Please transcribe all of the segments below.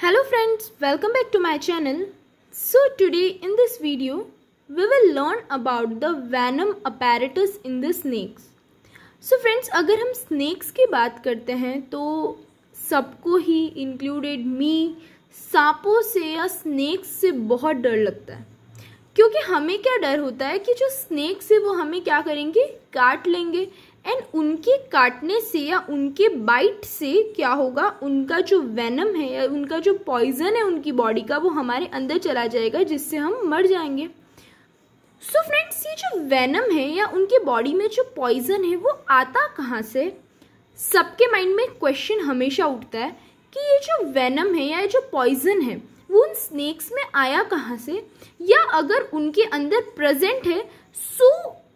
hello friends welcome back to my channel so today in this video we will learn about the venom apparatus in the snakes so friends अगर हम snakes की बात करते हैं तो सबको ही included me सांपों से या snakes से बहुत डर लगता है क्योंकि हमें क्या डर होता है कि जो स्नेक्स है वो हमें क्या करेंगे काट लेंगे एंड उनके काटने से या उनके बाइट से क्या होगा उनका जो वेनम है या उनका जो पॉइजन है उनकी बॉडी का वो हमारे अंदर चला जाएगा जिससे हम मर जाएंगे सो so फ्रेंड्स ये जो वेनम है या उनके बॉडी में जो पॉइजन है वो आता कहाँ से सबके माइंड में क्वेश्चन हमेशा उठता है कि ये जो वेनम है या जो पॉइजन है वो उन स्नेक्स में आया कहाँ से या अगर उनके अंदर प्रेजेंट है सो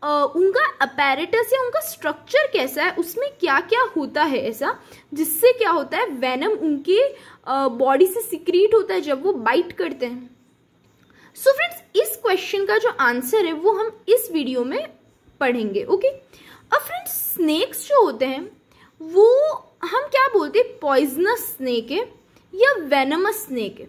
उनका अपेरेटस या उनका स्ट्रक्चर कैसा है उसमें क्या क्या होता है ऐसा जिससे क्या होता है वैनम उनके बॉडी से सिक्रीट होता है जब वो बाइट करते हैं सो so फ्रेंड्स इस क्वेश्चन का जो आंसर है वो हम इस वीडियो में पढ़ेंगे ओके अब फ्रेंड्स स्नेक्स जो होते हैं वो हम क्या बोलते हैं पॉइजनस स्नेक है या वेनमस स्नेक है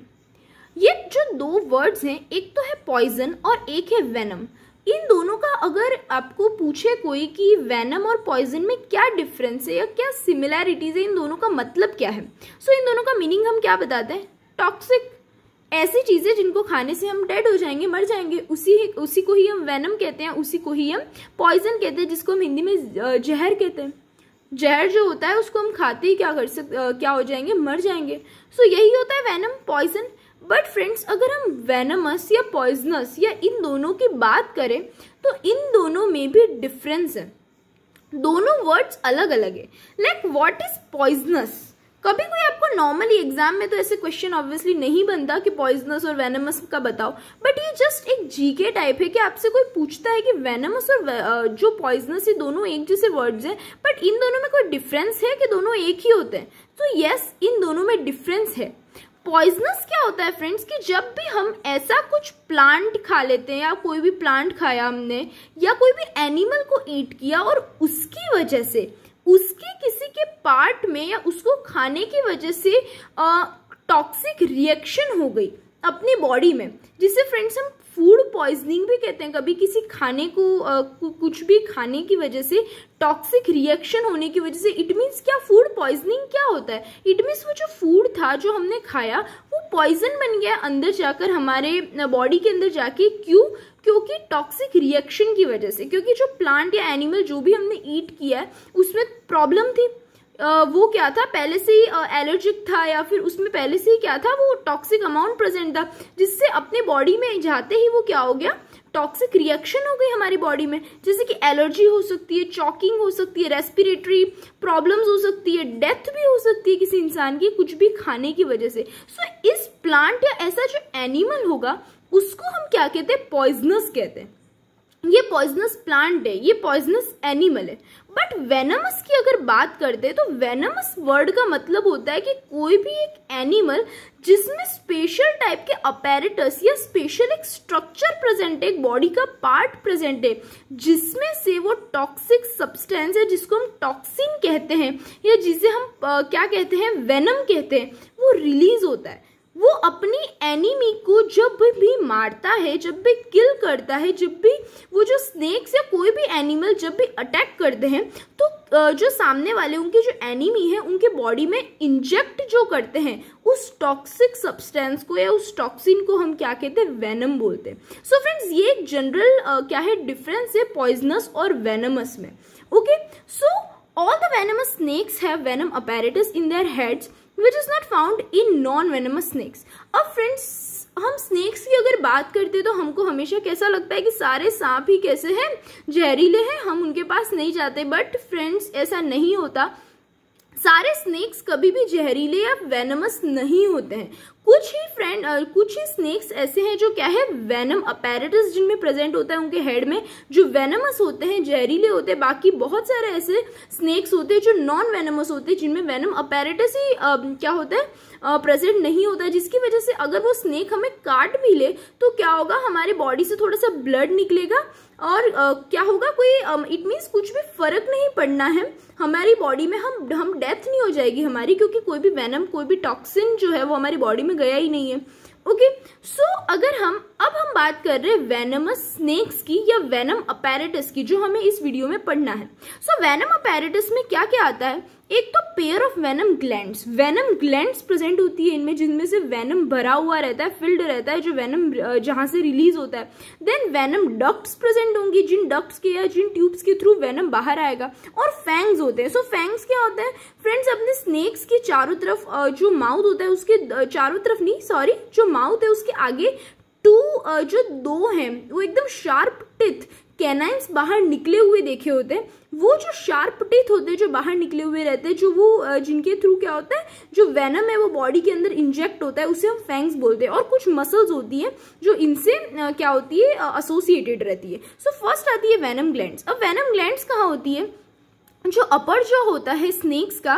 ये जो दो वर्ड्स हैं एक तो है पॉइजन और एक है वेनम इन दोनों का अगर आपको पूछे कोई कि वैनम और पॉइजन में क्या डिफरेंस है या क्या सिमिलैरिटीज़ है इन दोनों का मतलब क्या है सो so, इन दोनों का मीनिंग हम क्या बताते हैं टॉक्सिक ऐसी चीज़ें जिनको खाने से हम डेड हो जाएंगे मर जाएंगे उसी उसी को ही हम वैनम कहते हैं उसी को ही हम पॉइजन कहते हैं जिसको हम हिंदी में जहर कहते हैं जहर जो होता है उसको हम खाते ही क्या कर सकते क्या हो जाएंगे मर जाएंगे सो so, यही होता है वैनम पॉइजन बट फ्रेंड्स अगर हम वेनमस या पॉइजनस या इन दोनों की बात करें तो इन दोनों में भी डिफरेंस है दोनों वर्ड्स अलग अलग है लाइक वॉट इज पॉइजनस कभी कोई आपको नॉर्मली एग्जाम में तो ऐसे क्वेश्चन ऑब्वियसली नहीं बनता कि पॉइजनस और वेनमस का बताओ बट ये जस्ट एक जीके टाइप है कि आपसे कोई पूछता है कि वेनमस और uh, जो पॉइजनस ये दोनों एक जैसे वर्ड्स हैं बट इन दोनों में कोई डिफरेंस है कि दोनों एक ही होते हैं तो यस इन दोनों में डिफरेंस है पॉइजनस क्या होता है फ्रेंड्स कि जब भी हम ऐसा कुछ प्लांट खा लेते हैं या कोई भी प्लांट खाया हमने या कोई भी एनिमल को ईट किया और उसकी वजह से उसके किसी के पार्ट में या उसको खाने की वजह से टॉक्सिक रिएक्शन हो गई अपनी बॉडी में जिससे फ्रेंड्स हम फूड पॉइजनिंग भी कहते हैं कभी किसी खाने को आ, कुछ भी खाने की वजह से टॉक्सिक रिएक्शन होने की वजह से इट मीन्स क्या फूड पॉइजनिंग क्या होता है इट मीन्स वो जो फूड था जो हमने खाया वो पॉइजन बन गया अंदर जाकर हमारे बॉडी के अंदर जाके क्यों क्योंकि टॉक्सिक रिएक्शन की वजह से क्योंकि जो प्लांट या एनिमल जो भी हमने ईट किया है उसमें प्रॉब्लम थी वो क्या था पहले से ही एलर्जिक था या फिर उसमें पहले से ही क्या था वो टॉक्सिक अमाउंट प्रेजेंट था जिससे अपने बॉडी में जाते ही वो क्या हो गया टॉक्सिक रिएक्शन हो गई हमारी बॉडी में जैसे कि एलर्जी हो सकती है चॉकिंग हो सकती है रेस्पिरेटरी प्रॉब्लम्स हो सकती है डेथ भी हो सकती है किसी इंसान की कुछ भी खाने की वजह से सो so, इस प्लांट या ऐसा जो एनिमल होगा उसको हम क्या कहते हैं पॉइजनस कहते हैं ये पॉइजनस प्लांट है ये पॉइजनस एनिमल है बट वेनमस की अगर बात करते हैं तो वेनमस वर्ड का मतलब होता है कि कोई भी एक एनिमल जिसमें स्पेशल टाइप के अपेरेटस या स्पेशल एक स्ट्रक्चर प्रेजेंट है एक बॉडी का पार्ट प्रेजेंट है जिसमें से वो टॉक्सिक सब्सटेंस है जिसको हम टॉक्सिन कहते हैं या जिसे हम आ, क्या कहते हैं वेनम कहते हैं वो रिलीज होता है वो अपनी एनिमी को जब भी मारता है जब भी किल करता है जब भी वो जो स्नेक्स या कोई भी एनिमल जब भी अटैक करते हैं तो जो सामने वाले उनके जो एनिमी है उनके बॉडी में इंजेक्ट जो करते हैं उस टॉक्सिक सब्सटेंस को या उस टॉक्सिन को हम क्या कहते हैं वेनम बोलते हैं सो so फ्रेंड्स ये एक जनरल क्या है डिफरेंस है पॉइजनस और वेनमस में okay so all the venomous snakes have venom apparatus in their heads which is not found in non venomous snakes अब फ्रेंड्स हम स्नेक्स की अगर बात करते हैं तो हमको हमेशा कैसा लगता है कि सारे सांप ही कैसे हैं जहरीले हैं हम उनके पास नहीं जाते बट फ्रेंड्स ऐसा नहीं होता सारे स्नेक्स कभी भी जहरीले या वेनमस नहीं होते हैं कुछ ही फ्रेंड कुछ ही स्नेक्स ऐसे हैं जो क्या है वेनम अपेरेटस जिनमें प्रेजेंट होता है उनके हेड में जो वेनमस होते हैं जहरीले होते हैं बाकी बहुत सारे ऐसे स्नेक्स होते हैं जो नॉन वेनमस होते हैं जिनमें वेनम अपेरेटस ही आ, क्या होता है प्रेजेंट नहीं होता है जिसकी वजह से अगर वो स्नेक हमें काट भी ले तो क्या होगा हमारे बॉडी से थोड़ा सा ब्लड निकलेगा और आ, क्या होगा कोई इट मीन्स कुछ भी फर्क नहीं पड़ना है हमारी बॉडी में हम हम डेथ नहीं हो जाएगी हमारी क्योंकि कोई भी वैनम कोई भी टॉक्सिन जो है वो हमारी बॉडी में गया ही नहीं है ओके okay, सो so, अगर हम अब हम बात कर रहे हैं वेनमस स्नेक्स की या वेनम अपेरेटिस की जो हमें इस वीडियो में पढ़ना है सो वेनम अपेरेटिस में क्या क्या आता है एक तो pair of venom gland venom gland present होती है इनमें जिनमें से वेनम भरा हुआ रहता है फिल्ड रहता है जो वेनम जहां से रिलीज होता है देन वेनम डक्ट्स प्रेजेंट होंगी जिन डक्ट्स के या जिन ट्यूब्स के थ्रू वेनम बाहर आएगा और फैंग्स होते हैं सो so, फैंग्स क्या होता है फ्रेंड्स अपने स्नेक्स के चारों तरफ जो माउथ होता है उसके चारों तरफ नहीं सॉरी जो माउथ है उसके आगे टू जो दो हैं वो एकदम शार्प टिथ कैनाइंस बाहर निकले हुए देखे होते हैं वो जो शार्प टीथ होते हैं जो बाहर निकले हुए रहते हैं जो वो जिनके थ्रू क्या होता है जो वेनम है वो बॉडी के अंदर इंजेक्ट होता है उसे हम फैंग्स बोलते हैं और कुछ मसल्स होती हैं जो इनसे क्या होती है एसोसिएटेड रहती है सो so, फर्स्ट आती है वेनम ग्लैंड अब वेनम ग्लैंड कहाँ होती है जो अपर जॉ होता है स्नेक्स का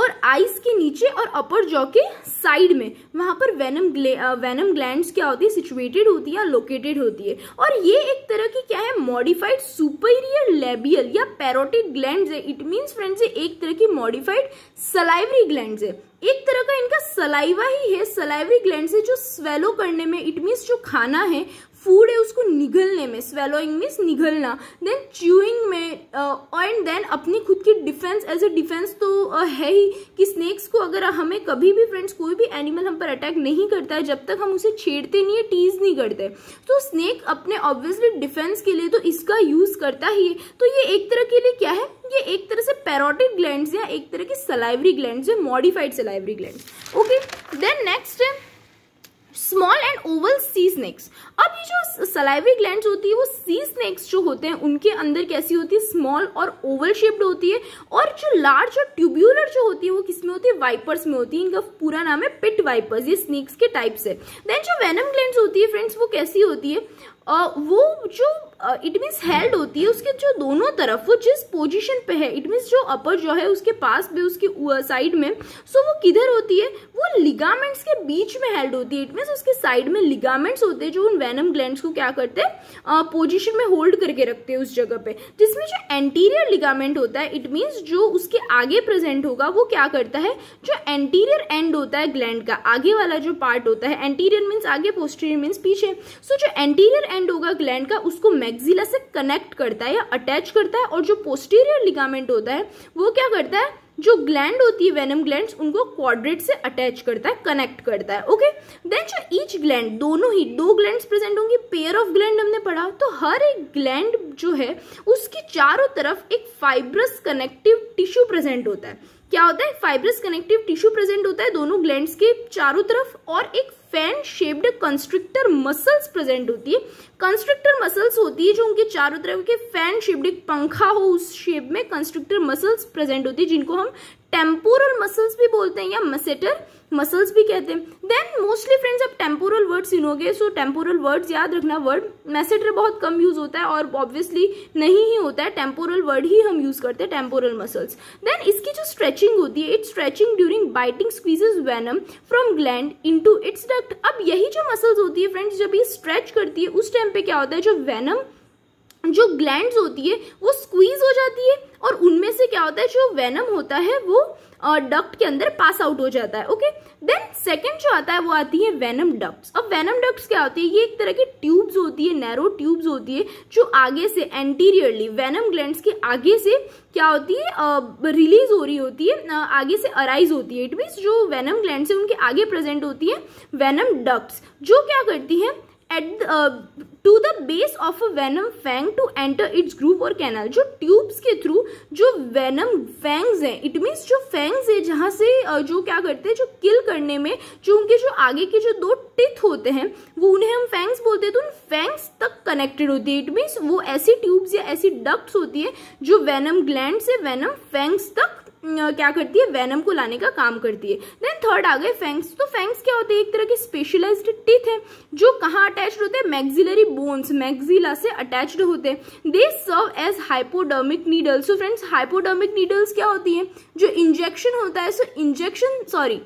और आइस के नीचे और अपर जॉ के साइड में वहाँ पर वेनम ग्ले वेनम ग्लैंड्स क्या होती है सिचुएटेड होती है लोकेटेड होती है और ये एक तरह की क्या है मॉडिफाइड सुपेरियर लेबियल या पैरोटिक ग्लैंड है इट मीन्स फ्रेंड्स ये एक तरह की मॉडिफाइड सलाइवरी ग्लैंड है एक तरह का इनका सलाइवा ही है सलाइवरी ग्लैंड से जो स्वेलो करने में इट मीन्स जो खाना है फूड है उसको निगलने में स्वेलोइंग मीन्स निगलना देन च्यूइंग में एंड देन अपनी खुद की डिफेंस एज ए डिफेंस तो uh, है ही कि स्नैक्स को अगर हमें कभी भी फ्रेंड्स कोई भी एनिमल हम पर अटैक नहीं करता है जब तक हम उसे छेड़ते नहीं है टीज नहीं करते तो स्नैक अपने ऑब्वियसली डिफेंस के लिए तो इसका यूज़ करता ही है तो ये एक तरह के लिए क्या है ये एक तरह से पैरोटिड ग्लैंड या एक तरह की सलाइवरी ग्लैंड या modified salivary gland okay then next है small and oval sea snakes अब ये जो सलाइवी ग्लैंड होती है वो सी स्नेक्स जो होते हैं उनके अंदर कैसी होती है स्मॉल और ओवल शेप्ड होती है और जो लार्ज और ट्यूब्यूलर जो होती है वो किसमें होती है वाइपर्स में होती है इनका पूरा नाम है पिट वाइपर्स ये स्नेक्स के टाइप्स है देन जो वेनम ग्लैंड होती है फ्रेंड्स वो कैसी होती है वो जो इट मीन्स हेल्ड होती है उसके जो दोनों तरफ वो जिस पोजीशन पे है इट मीन्स जो अपर जो है उसके पास में उसके साइड में सो वो किधर होती है वो लिगामेंट्स के बीच में हेल्ड होती है इट मीन्स उसके साइड में लिगामेंट्स होते हैं जो उन वैनम ग्लैंड को क्या करते हैं पोजिशन में होल्ड करके रखते हैं उस जगह पे जिसमें जो एंटीरियर लिगामेंट होता है इट मीन्स जो उसके आगे प्रेजेंट होगा वो क्या करता है जो एंटीरियर एंड होता है ग्लैंड का आगे वाला जो पार्ट होता है एंटीरियर मीन्स आगे पोस्टीरियर मीन्स पीछे सो so, जो एंटीरियर एंड होगा ग्लैंड का उसको मैग्जिला से कनेक्ट करता है या अटैच करता है और जो पोस्टीरियर लिगामेंट होता है वो क्या करता है जो ग्लैंड होती है वेनम ग्लैंड उनको क्वाड्रेट से अटैच करता है कनेक्ट करता है ओके देन जो ईच ग्लैंड दोनों ही दो ग्लैंड प्रेजेंट होंगे पेयर ऑफ ग्लैंड हमने पढ़ा तो हर एक ग्लैंड जो है उसकी चारों तरफ एक फाइब्रस कनेक्टिव टिश्यू प्रेजेंट होता है क्या होता है फाइब्रस कनेक्टिव टिश्यू प्रेजेंट होता है दोनों ग्लैंड्स के चारों तरफ और एक fan shaped constrictor muscles present होती है कंस्ट्रिक्टर मसल्स होती है जो उनके चारों तरफ के फैन शेप्ड एक पंखा हो उस शेप में कंस्ट्रिक्टर मसल्स प्रेजेंट होती है जिनको हम टेम्पोरल मसल्स भी बोलते हैं या मसेटर मसल्स भी कहते हैं देन मोस्टली फ्रेंड्स आप टेम्पोरल वर्ड्स सुनोगे सो टेम्पोरल वर्ड्स याद रखना वर्ड मैसेटर बहुत कम यूज होता है और ऑब्वियसली नहीं ही होता है टेम्पोरल वर्ड ही हम यूज करते हैं टेम्पोरल मसल्स देन इसकी जो स्ट्रेचिंग होती है it stretching during biting squeezes venom from gland in its duct अब यही जो मसल्स होती है फ्रेंड्स जब ये स्ट्रेच करती है उस टाइम पे क्या होता है जो वेनम जो ग्लैंड होती है वो स्क्वीज हो जाती है और उनमें से क्या होता है जो वेनम होता है वो डक्ट के अंदर पास आउट हो जाता है ओके देन सेकंड जो आता है वो आती है वेनम डक्ट्स अब वेनम डक्ट्स क्या होती है ये एक तरह की ट्यूब्स होती है नैरो ट्यूब्स होती है जो आगे से एंटीरियरली वेनम ग्लैंड्स के आगे से क्या होती है रिलीज हो रही होती है आगे से अराइज होती है इट मीन्स जो वेनम ग्लैंड है उनके आगे प्रेजेंट होती है वेनम डक्ट्स जो क्या करती है at to the base of a venom fang to enter its groove और कैनल जो ट्यूब्स के थ्रू जो वेनम फैंग्स हैं इट मीन्स जो फैंग्स है जहाँ से uh, जो क्या करते हैं जो किल करने में जो उनके जो आगे के जो दो टिथ होते हैं वो उन्हें हम फैंग्स बोलते हैं तो उन फैंग्स तक कनेक्टेड होती है इट मीन्स वो ऐसी ट्यूब्स या ऐसी डक्ट्स होती है जो वेनम ग्लैंड से वेनम फैंग्स तक क्या करती है वेनम को लाने का काम करती है देन थर्ड आ गए फैंक्स तो फैंक्स क्या होते हैं एक तरह के स्पेशलाइज्ड टीथ है जो कहाँ अटैच्ड होते हैं मैग्जिलरी बोन्स मैग्जिला से अटैच्ड होते हैं they serve as hypodermic needles so friends hypodermic needles क्या होती है जो इंजेक्शन होता है सो इंजेक्शन सॉरी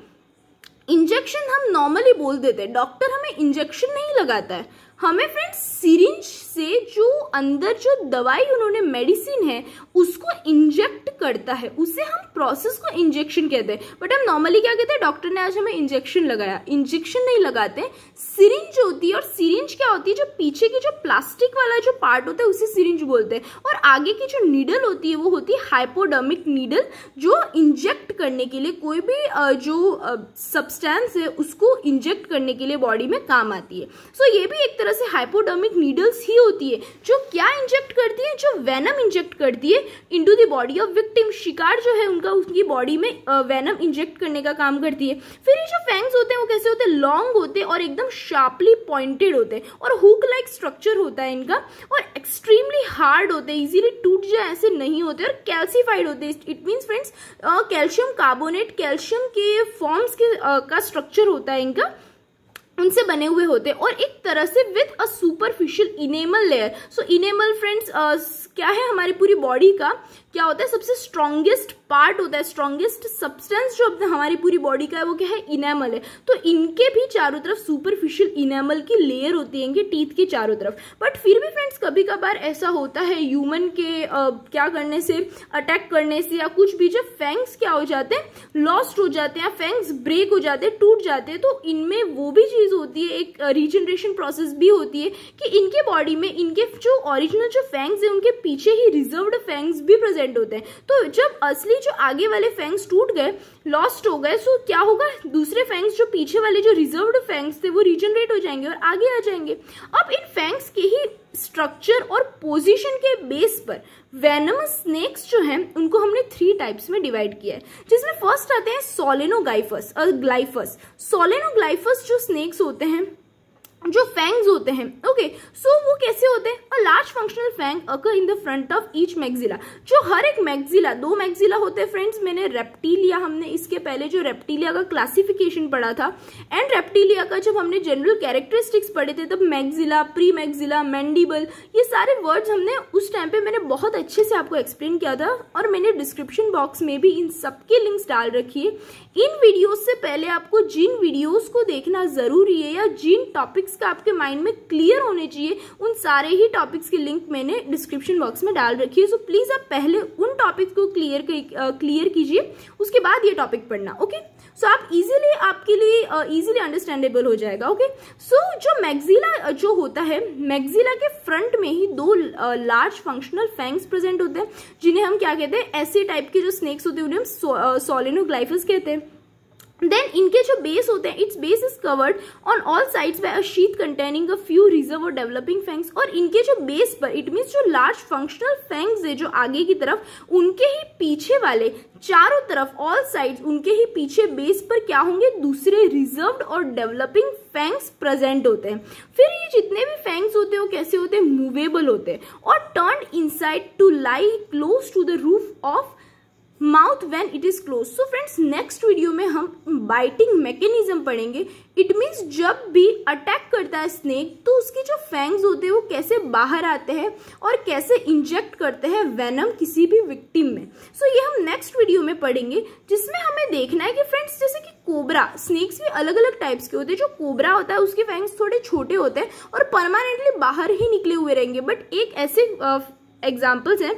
इंजेक्शन हम नॉर्मली बोल देते हैं डॉक्टर हमें इंजेक्शन नहीं लगाता है हमें फ्रेंड्स सीरिंज से जो अंदर जो दवाई उन्होंने मेडिसिन है उसको इंजेक्ट करता है उसे हम प्रोसेस को इंजेक्शन कहते हैं बट हम नॉर्मली क्या कहते हैं डॉक्टर ने आज हमें इंजेक्शन लगाया इंजेक्शन नहीं लगाते सीरिंज होती है और सीरिंज क्या होती है जो पीछे की जो प्लास्टिक वाला जो पार्ट होता है उसे सीरिंज बोलते हैं और आगे की जो नीडल होती है वो होती है हाइपोडर्मिक नीडल जो इंजेक्ट करने के लिए कोई भी जो सब्सटेंस है उसको इंजेक्ट करने के लिए बॉडी में काम आती है सो so, ये भी एक तरह से हाइपोडर्मिक नीडल्स ही होती है जो क्या इंजेक्ट करती है जो वैनम इंजेक्ट करती है into the body of victim शिकार जो है उनका उसकी बॉडी में वैनम इंजेक्ट करने का काम करती है फिर ये जो फैंग्स होते हैं वो कैसे होते हैं लॉन्ग होते हैं और एकदम शार्पली पॉइंटेड होते हैं और हुक लाइक स्ट्रक्चर होता है इनका और एक्सट्रीमली हार्ड होते हैं इजीली टूट जाए ऐसे नहीं होते और कैल्सीफाइड होते हैं it means friends calcium carbonate calcium के फॉर्म्स के का स्ट्रक्चर होता है इनका उनसे बने हुए होते हैं और एक तरह से with a superficial enamel layer so enamel friends क्या है हमारी पूरी बॉडी का क्या होता है सबसे स्ट्रॉन्गेस्ट पार्ट होता है स्ट्रॉन्गेस्ट सब्सटेंस जो हमारी पूरी बॉडी का है वो क्या है इनेमल है तो इनके भी चारों तरफ सुपरफिशियल इनेमल की लेयर होती है इनके टीथ के चारों तरफ बट फिर भी फ्रेंड्स कभी कभार ऐसा होता है ह्यूमन के आ, क्या करने से अटैक करने से या कुछ भी जब फैंग्स क्या हो जाते हैं लॉस्ट हो जाते हैं या फैंग्स ब्रेक हो जाते हैं टूट जाते हैं तो इनमें वो भी चीज़ होती है एक रीजनरेशन प्रोसेस भी होती है कि इनके बॉडी में इनके जो ओरिजिनल जो फैंग्स है उनके पीछे ही रिजर्व फैंग्स भी प्रेजेंट एंड होते हैं तो जब असली जो आगे वाले फैंग्स टूट गए लॉस्ट हो गए सो क्या होगा दूसरे फैंग्स जो पीछे वाले जो रिजर्व्ड फैंग्स थे वो रिजनरेट हो जाएंगे और आगे आ जाएंगे अब इन फैंग्स के ही स्ट्रक्चर और पोजीशन के बेस पर वेनमस स्नेक्स जो हैं उनको हमने थ्री टाइप्स में डिवाइड किया है जिसमें फर्स्ट आते हैं सोलेनोगाइफस और ग्लाइफस सोलेनोग्लाइफस जो स्नेक्स होते हैं जो फैंग्स होते हैं ओके सो वो कैसे होते हैं a large functional fang occur in the front of each maxilla जो हर एक मैगजिला दो मैगजिला होते हैं फ्रेंड्स मैंने रेप्टीलिया हमने इसके पहले जो रेप्टीलिया का क्लासिफिकेशन पढ़ा था एंड रेप्टीलिया का जब हमने जनरल कैरेक्टरिस्टिक्स पढ़े थे तब मैगजिला प्री मैगजिला मैंडिबल ये सारे वर्ड्स हमने उस टाइम पे मैंने बहुत अच्छे से आपको एक्सप्लेन किया था और मैंने डिस्क्रिप्शन बॉक्स में भी इन सबके लिंक्स डाल रखी है इन वीडियोज से पहले आपको जिन वीडियोज को देखना जरूरी है या जिन टॉपिक्स टॉपिक्स का आपके माइंड में क्लियर होने चाहिए उन सारे ही टॉपिक्स की लिंक मैंने डिस्क्रिप्शन बॉक्स में डाल रखी है सो प्लीज़ आप पहले उन टॉपिक्स को क्लियर क्लियर कीजिए उसके बाद ये टॉपिक पढ़ना ओके सो so, आप इजीली आपके लिए इजीली अंडरस्टैंडेबल हो जाएगा ओके सो so, जो मैगजिला जो होता है मैगजिला के फ्रंट में ही दो लार्ज फंक्शनल फैंग्स प्रेजेंट होते हैं जिन्हें हम क्या कहते हैं ऐसे टाइप के जो स्नेक्स होते हैं उन्हें हम सोलिनोग्लाइफस कहते हैं देन इनके जो बेस होते हैं its base is covered on all sides by a sheet containing a few reserve और डेवलपिंग फैंग्स और इनके जो बेस पर इट मीन्स जो लार्ज फंक्शनल फैंग्स है जो आगे की तरफ उनके ही पीछे वाले चारों तरफ ऑल साइड्स उनके ही पीछे बेस पर क्या होंगे दूसरे रिजर्व्ड और डेवलपिंग फैंग्स प्रेजेंट होते हैं फिर ये जितने भी फैंग्स होते हैं वो कैसे होते हैं मूवेबल होते हैं और turn inside to lie close to the roof of mouth when it is close so friends next video में हम बाइटिंग मैकेनिज्म पढ़ेंगे इट मीन्स जब भी अटैक करता है स्नेक तो उसके जो फैंग्स होते हैं वो कैसे बाहर आते हैं और कैसे इंजेक्ट करते हैं वेनम किसी भी विक्टिम में सो so, ये हम नेक्स्ट वीडियो में पढ़ेंगे जिसमें हमें देखना है कि फ्रेंड्स जैसे कि कोबरा स्नेक्स भी अलग अलग टाइप्स के होते हैं जो कोबरा होता है उसके फैंग्स थोड़े छोटे होते हैं और परमानेंटली बाहर ही निकले हुए रहेंगे बट एक ऐसे एग्जाम्पल्स uh, हैं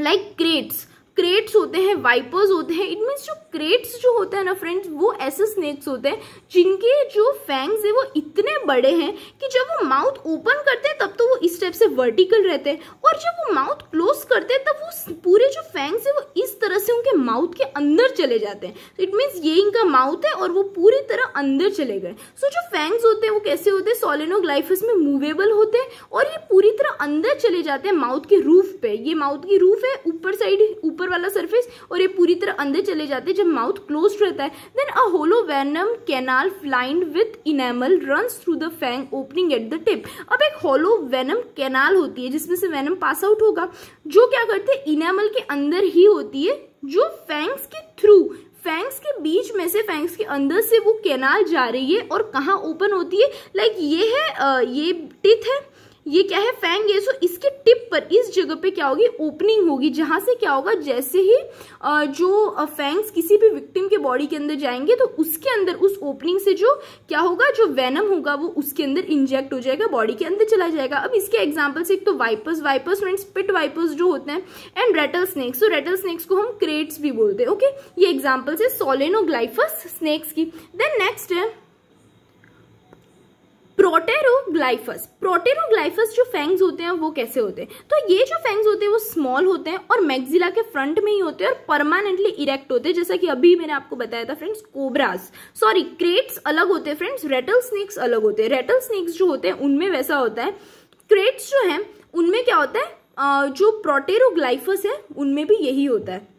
लाइक क्रेट्स क्रेट्स होते हैं वाइपर्स होते हैं इट मीन्स जो क्रेट्स जो होते हैं ना फ्रेंड्स वो ऐसे स्नेक्स होते हैं जिनके जो फैंग्स है वो इतने बड़े हैं कि जब वो माउथ ओपन करते हैं तब तो वो इस टाइप से वर्टिकल रहते हैं और जब वो माउथ क्लोज करते हैं तब वो पूरे जो फैंग्स है वो इस तरह से उनके माउथ के अंदर चले जाते हैं इट मीन्स ये इनका माउथ है और वो पूरी तरह अंदर चले गए सो so, जो फैंग्स होते हैं वो कैसे होते हैं सोलिनोग्लाइफस में मूवेबल होते हैं और ये पूरी तरह अंदर चले जाते हैं माउथ के रूफ पे ये माउथ की रूफ है ऊपर साइड ऊपर ऊपर वाला सरफेस और ये पूरी तरह अंदर चले जाते हैं जब माउथ क्लोज रहता है then a hollow venom canal lined with enamel run through the fang opening at the tip अब एक होलो वैनम कैनाल होती है जिसमें से वैनम पास आउट होगा जो क्या करते हैं इनेमल के अंदर ही होती है जो फैंग्स के थ्रू फैंक्स के बीच में से फैंक्स के अंदर से वो कैनाल जा रही है और कहाँ ओपन होती है लाइक like ये है ये टिथ है ये क्या है फैंग है सो इसके टिप पर इस जगह पे क्या होगी ओपनिंग होगी जहां से क्या होगा जैसे ही जो फैंग्स किसी भी विक्टिम के बॉडी के अंदर जाएंगे तो उसके अंदर उस ओपनिंग से जो क्या होगा जो वेनम होगा वो उसके अंदर इंजेक्ट हो जाएगा बॉडी के अंदर चला जाएगा अब इसके एग्जाम्पल से एक तो vipers vipers mean pit vipers जो होते हैं एंड रेटल स्नेक्स तो रेटल स्नेक्स को हम क्रेट्स भी बोलते हैं ओके ये एग्जाम्पल्स है सोलेनोग्लाइफस स्नेक्स की देन नेक्स्ट है प्रोटेरोग्लाइफस प्रोटेरोग्लाइफस जो फैंग्स होते हैं वो कैसे होते हैं तो ये जो फैंग्स होते हैं वो स्मॉल होते हैं और मैग्जिला के फ्रंट में ही होते हैं और परमानेंटली इरेक्ट होते हैं जैसा कि अभी मैंने आपको बताया था फ्रेंड्स कोबरास सॉरी क्रेट्स अलग होते हैं फ्रेंड्स रेटल स्नेक्स अलग होते हैं रेटल स्नेक्स जो होते हैं उनमें वैसा होता है क्रेट्स जो है उनमें क्या होता है जो प्रोटेरोग्लाइफस है उनमें भी यही होता है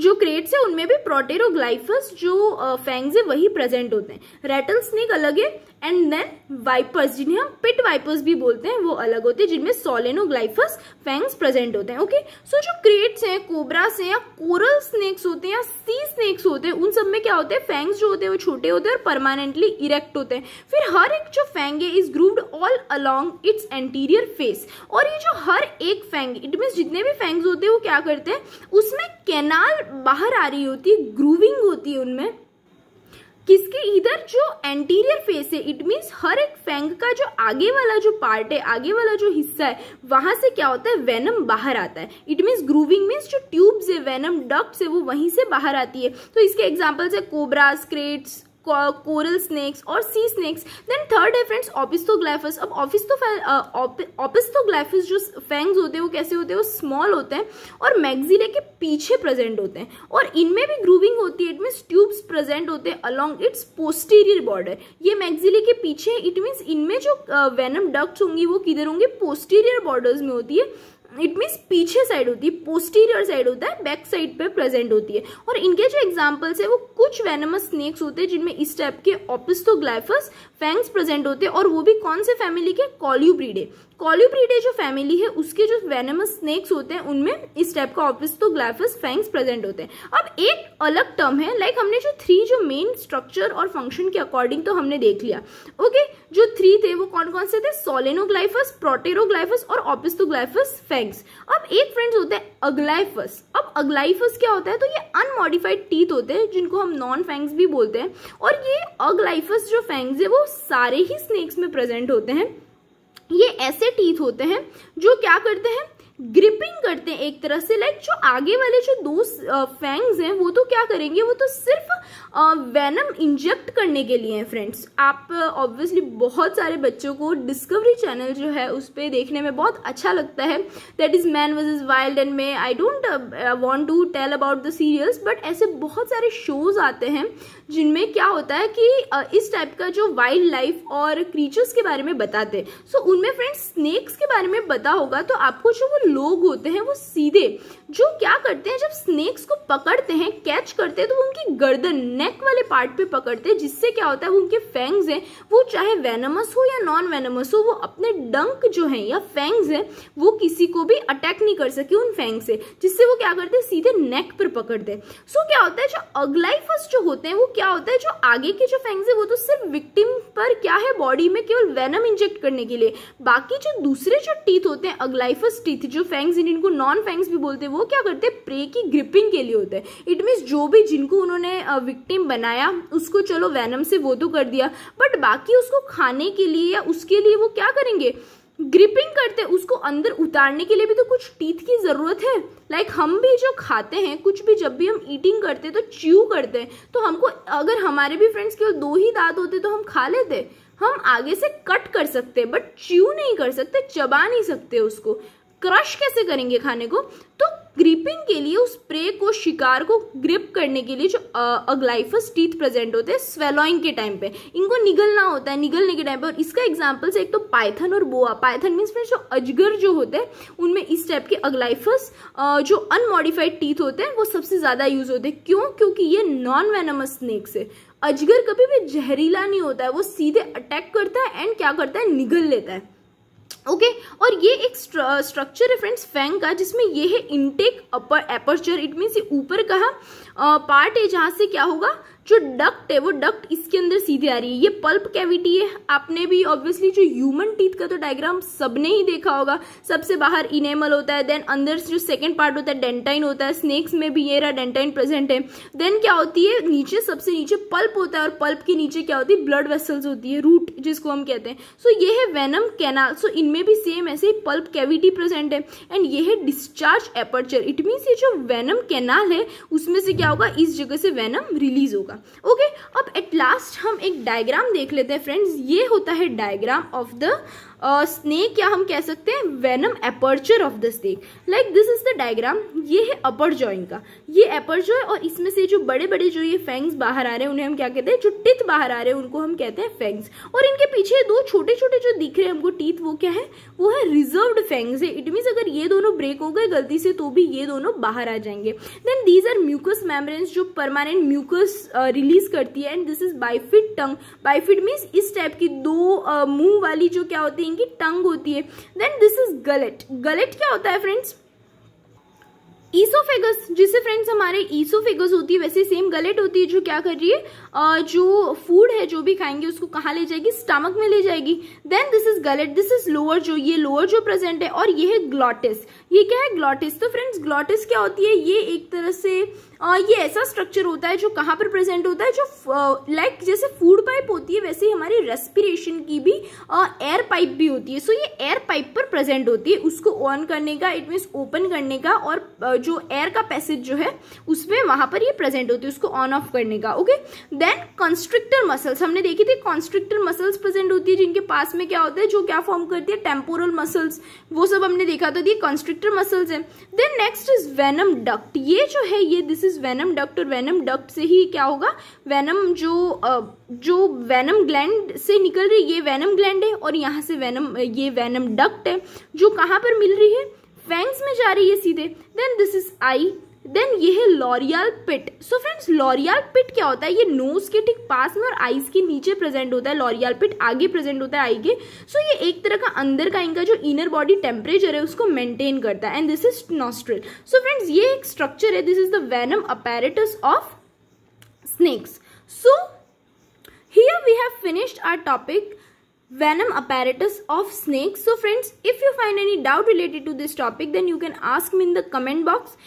जो क्रेट्स है उनमें भी प्रोटेरोग्लाइफस जो फैंग्स है वही प्रेजेंट होते हैं रेटल स्नेक अलग है एंड देन वाइपर्स जिन्हें हम पिट वाइपर्स भी बोलते हैं वो अलग होते हैं जिनमें सोलेनोग्लाइफस फैंग्स प्रेजेंट होते हैं ओके सो जो क्रेट्स हैं कोबरास हैं या कोरल स्नेक्स होते हैं या सी स्नेक्स होते हैं उन सब में क्या होते हैं फैंग्स जो होते हैं वो छोटे होते हैं और परमानेंटली इरेक्ट होते हैं फिर हर एक जो फैंग है is grooved all along its anterior face और ये जो हर एक फैंग इट मीन्स जितने भी फैंग्स होते हैं वो क्या करते हैं उसमें कैनाल बाहर आ रही होती है ग्रूविंग होती है उनमें किसके इधर जो एंटीरियर फेस है इट मीन्स हर एक फैंग का जो आगे वाला जो पार्ट है आगे वाला जो हिस्सा है वहां से क्या होता है वेनम बाहर आता है इट मीन्स ग्रूविंग मीन्स जो ट्यूब्स है वेनम डक्ट्स है वो वहीं से बाहर आती है तो इसके एग्जाम्पल्स है कोबरा स्क्रेट्स कोरल स्नेक्स और सी स्नेक्स देन थर्ड है फ्रेंड्स ऑपिस्थोग्लाइफस अब ऑफिस्थो uh, जो फैंग्स होते हैं वो कैसे होते हैं वो स्मॉल होते हैं और मैगजिले के पीछे प्रेजेंट होते हैं और इनमें भी ग्रूविंग होती है इट मीन्स ट्यूब्स प्रेजेंट होते हैं अलॉन्ग इट्स पोस्टीरियर बॉर्डर ये मैगजिले के पीछे इट मीन्स इनमें जो वेनम uh, डक्ट होंगी वो किधर होंगे पोस्टीरियर बॉर्डर्स में होती है इट मीन्स पीछे साइड होती है पोस्टीरियर साइड होता है बैक साइड पे प्रेजेंट होती है और इनके जो एग्जाम्पल्स है वो कुछ वेनमस स्नेक्स होते हैं जिनमें इस टाइप के ऑपिस्थोग्लाइफस फैंग्स प्रेजेंट होते हैं और वो भी कौन से फैमिली के कॉल्यू ब्रीड है कॉल्यूब्रीडे जो फैमिली है उसके जो वेनमस स्नेक्स होते हैं उनमें इस टाइप का ऑफिस तो ग्लाइफस फैंग्स प्रेजेंट होते हैं अब एक अलग टर्म है लाइक हमने जो थ्री जो मेन स्ट्रक्चर और फंक्शन के अकॉर्डिंग तो हमने देख लिया ओके जो थ्री थे वो कौन कौन से थे सोलेनोग्लाइफस प्रोटेरोग्लाइफस और ऑपिस्तोग्लाइफस फैंग्स अब एक फ्रेंड्स होते हैं अग्लाइफस अब अग्लाइफस क्या होता है तो ये अनमोडिफाइड टीथ होते हैं जिनको हम नॉन फैंग्स भी बोलते हैं और ये अग्लाइफस जो फैंग्स है वो सारे ही स्नेक्स में प्रेजेंट होते हैं ये ऐसे टीथ होते हैं जो क्या करते हैं ग्रिपिंग करते हैं एक तरह से लाइक जो आगे वाले जो दो फैंग्स हैं वो तो क्या करेंगे वो तो सिर्फ वैनम इंजेक्ट करने के लिए हैं फ्रेंड्स आप ऑब्वियसली बहुत सारे बच्चों को डिस्कवरी चैनल जो है उस पर देखने में बहुत अच्छा लगता है that is man was is wild and may I don't want to tell about the serials but ऐसे बहुत सारे शोज आते हैं जिनमें क्या होता है कि इस टाइप का जो वाइल्ड लाइफ और क्रीचर्स के बारे में बताते हैं सो so, उनमें फ्रेंड्स स्नेक्स के बारे में पता होगा तो आपको जो वो लोग होते हैं वो सीधे जो क्या करते हैं जब स्नेक्स को पकड़ते हैं कैच करते हैं तो वो उनकी गर्दन नेक वाले पार्ट पे पकड़ते हैं जिससे क्या होता है वो उनके फैंग्स हैं वो चाहे वेनमस हो या नॉन वेनमस हो वो अपने डंक जो हैं या फैंग्स हैं वो किसी को भी अटैक नहीं कर सके उन फैंग से जिससे वो क्या करते हैं सीधे नेक पर पकड़ते हैं सो क्या होता है जो अगलाइफस जो होते हैं वो क्या होता है जो आगे के जो फैंग्स है वो तो सिर्फ विक्टिम पर क्या है बॉडी में केवल वेनम इंजेक्ट करने के लिए बाकी जो दूसरे जो टीथ होते हैं अगलाइफस टीथ जो फैंग्स जिनको नॉन फैंग्स भी बोलते हैं वो वो क्या करते हैं प्रे की ग्रिपिंग के लिए होते हैं इट मीन्स जो भी जिनको उन्होंने विक्टिम बनाया उसको चलो वैनम से वो तो कर दिया बट बाकी उसको खाने के लिए या उसके लिए वो क्या करेंगे ग्रिपिंग करते उसको अंदर उतारने के लिए भी तो कुछ टीथ की ज़रूरत है लाइक like हम भी जो खाते हैं कुछ भी जब भी हम ईटिंग करते हैं तो च्यू करते हैं तो हमको अगर हमारे भी फ्रेंड्स केवल दो ही दांत होते तो हम खा लेते हम आगे से कट कर सकते बट च्यू नहीं कर सकते चबा नहीं सकते उसको क्रश कैसे करेंगे खाने को तो ग्रिपिंग के लिए उस प्रे को शिकार को ग्रिप करने के लिए जो अग्लाइफस टीथ प्रेजेंट होते हैं स्वेलोइंग के टाइम पे इनको निगलना होता है निगलने के टाइम पे और इसका एग्जाम्पल से एक तो पाइथन और बोआ पाइथन मीन्स फ्रेंड्स जो अजगर जो होते हैं उनमें इस टाइप के अग्लाइफस जो अनमोडिफाइड टीथ होते हैं वो सबसे ज़्यादा यूज़ होते हैं क्यों क्योंकि ये नॉन वेनमस स्नेक्स है अजगर कभी भी जहरीला नहीं होता है वो सीधे अटैक करता है एंड क्या करता है निगल लेता है ओके okay? और ये एक स्ट्रक्चर है फ्रेंड्स फैंग का जिसमें ये है intake upper aperture it means ये ऊपर का पार्ट है जहाँ से क्या होगा जो डक्ट है वो डक्ट इसके अंदर सीधे आ रही है ये पल्प कैविटी है आपने भी ऑब्वियसली जो ह्यूमन टीथ का तो डायग्राम सबने ही देखा होगा सबसे बाहर इनेमल होता है देन अंदर जो सेकेंड पार्ट होता है डेंटाइन होता है स्नेक्स में भी ये रहा डेंटाइन प्रेजेंट है देन क्या होती है नीचे सबसे नीचे पल्प होता है और पल्प के नीचे क्या होती है ब्लड वेसल्स होती है रूट जिसको हम कहते हैं सो so, ये है वेनम कैनाल सो so, इनमें भी सेम ऐसे ही पल्प कैविटी प्रेजेंट है एंड ये है डिस्चार्ज एपर्चर इट मीन्स ये जो वेनम कैनाल है उसमें से क्या होगा इस जगह से वेनम रिलीज होगा ओके अब एट लास्ट हम एक डायग्राम देख लेते हैं फ्रेंड्स ये होता है diagram of the snake uh, या हम कह सकते हैं venom aperture of the snake like this is the diagram ये है अपर जॉइन का ये अपर जॉय और इसमें से जो बड़े बड़े जो ये फैंग्स बाहर आ रहे हैं उन्हें हम क्या कहते हैं जो टिथ बाहर आ रहे हैं उनको हम कहते हैं फैंग्स और इनके पीछे दो छोटे छोटे जो दिख रहे हैं हमको टीथ वो क्या है वो है रिजर्व फैंग्स है इट मीन्स अगर ये दोनों ब्रेक हो गए गलती से तो भी ये दोनों बाहर आ जाएंगे then these are mucous membranes जो परमानेंट म्यूकस रिलीज करती है and this is bifid tongue bifid means इस टाइप की दो uh, मुंह वाली जो क्या होती है इनकी टंग होती है then this is gullet gullet क्या होता है फ्रेंड्स ईसोफेगस जिसे फ्रेंड्स हमारे ईसोफेगस होती है वैसे सेम गलेट होती है जो क्या कर रही है जो फूड है जो भी खाएंगे उसको कहाँ ले जाएगी स्टमक में ले जाएगी then this is gullet this is lower जो ये लोअर जो प्रेजेंट है और ये है ग्लॉटिस ये क्या है ग्लॉटिस तो फ्रेंड्स ग्लॉटिस क्या होती है ये एक तरह से आ, ये ऐसा स्ट्रक्चर होता है जो कहाँ पर प्रेजेंट होता है जो लाइक जैसे फूड पाइप होती है वैसे हमारी रेस्पिरेशन की भी एयर पाइप भी होती है सो so, ये एयर पाइप पर प्रेजेंट होती है उसको ऑन करने का इट मीन्स ओपन करने का और जो एयर का पैसेज जो है उसमें वहां पर ये प्रेजेंट होती है उसको ऑन ऑफ करने का ओके देन कंस्ट्रिक्टर मसल्स हमने देखी थी कॉन्स्ट्रिक्टर मसल्स प्रेजेंट होती है जिनके पास में क्या होता है जो क्या फॉर्म करती है टेम्पोरल मसल्स वो सब हमने देखा था तो ये कॉन्स्ट्रिक्टर मसल्स है then next is venom duct ये जो है ये दिस इज वेनम डक्ट और वेनम डक्ट से ही क्या होगा वेनम जो जो वेनम ग्लैंड से निकल रही है ये वेनम ग्लैंड है और यहाँ से वेनम ये वेनम डक्ट है जो कहाँ पर मिल रही है फैंग्स में जा रही है सीधे then this is eye then ये है loreal pit so friends loreal pit क्या होता है ये नोज के ठीक पास में और आईज के नीचे प्रेजेंट होता है लॉरियल पिट आगे प्रेजेंट होता है आई के सो so, ये एक तरह का अंदर का इनका जो इनर बॉडी टेम्परेचर है उसको मेंटेन करता है and this is nostril so friends ये एक स्ट्रक्चर है this is the venom apparatus of snakes so here we have finished our topic venom apparatus of snakes. So friends, if you find any doubt related to this topic, then you can ask me in the comment box.